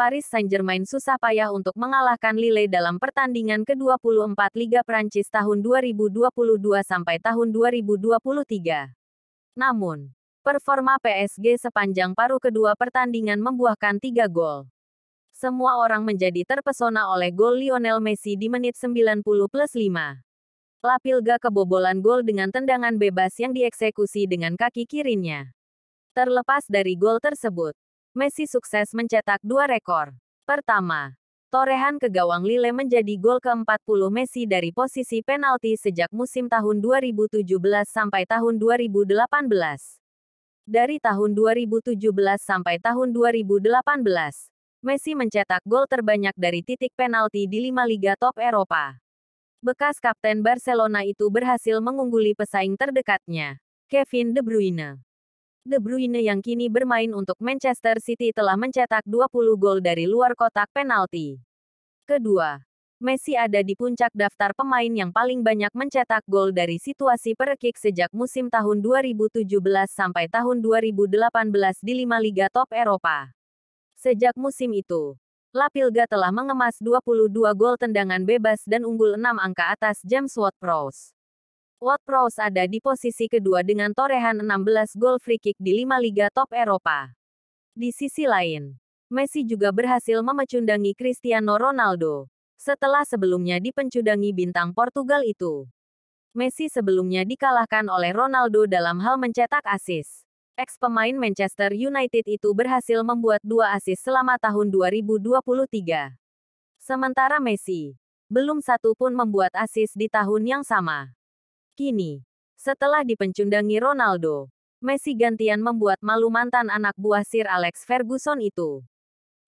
Paris Saint-Germain susah payah untuk mengalahkan Lille dalam pertandingan ke-24 Liga Prancis tahun 2022 sampai tahun 2023. Namun, performa PSG sepanjang paruh kedua pertandingan membuahkan tiga gol. Semua orang menjadi terpesona oleh gol Lionel Messi di menit 90 plus 5. Lapilga kebobolan gol dengan tendangan bebas yang dieksekusi dengan kaki kirinya. Terlepas dari gol tersebut, Messi sukses mencetak dua rekor. Pertama, torehan ke gawang Lille menjadi gol ke-40 Messi dari posisi penalti sejak musim tahun 2017 sampai tahun 2018. Dari tahun 2017 sampai tahun 2018, Messi mencetak gol terbanyak dari titik penalti di lima liga top Eropa bekas kapten Barcelona itu berhasil mengungguli pesaing terdekatnya, Kevin De Bruyne. De Bruyne yang kini bermain untuk Manchester City telah mencetak 20 gol dari luar kotak penalti. Kedua, Messi ada di puncak daftar pemain yang paling banyak mencetak gol dari situasi perekik sejak musim tahun 2017 sampai tahun 2018 di lima liga top Eropa. Sejak musim itu, Lapilga telah mengemas 22 gol tendangan bebas dan unggul 6 angka atas James Ward-Prowse. Ward-Prowse ada di posisi kedua dengan torehan 16 gol free kick di 5 liga top Eropa. Di sisi lain, Messi juga berhasil memecundangi Cristiano Ronaldo setelah sebelumnya dipencudangi bintang Portugal itu. Messi sebelumnya dikalahkan oleh Ronaldo dalam hal mencetak assist. Ex pemain Manchester United itu berhasil membuat dua asis selama tahun 2023. Sementara Messi belum satu pun membuat asis di tahun yang sama. Kini, setelah dipencundangi Ronaldo, Messi gantian membuat malu mantan anak buah Sir Alex Ferguson itu.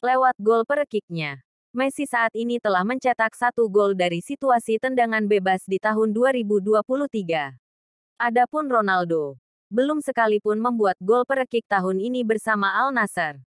Lewat gol perekiknya, Messi saat ini telah mencetak satu gol dari situasi tendangan bebas di tahun 2023. Adapun Ronaldo, belum sekalipun membuat gol perekik tahun ini bersama Al Nasser.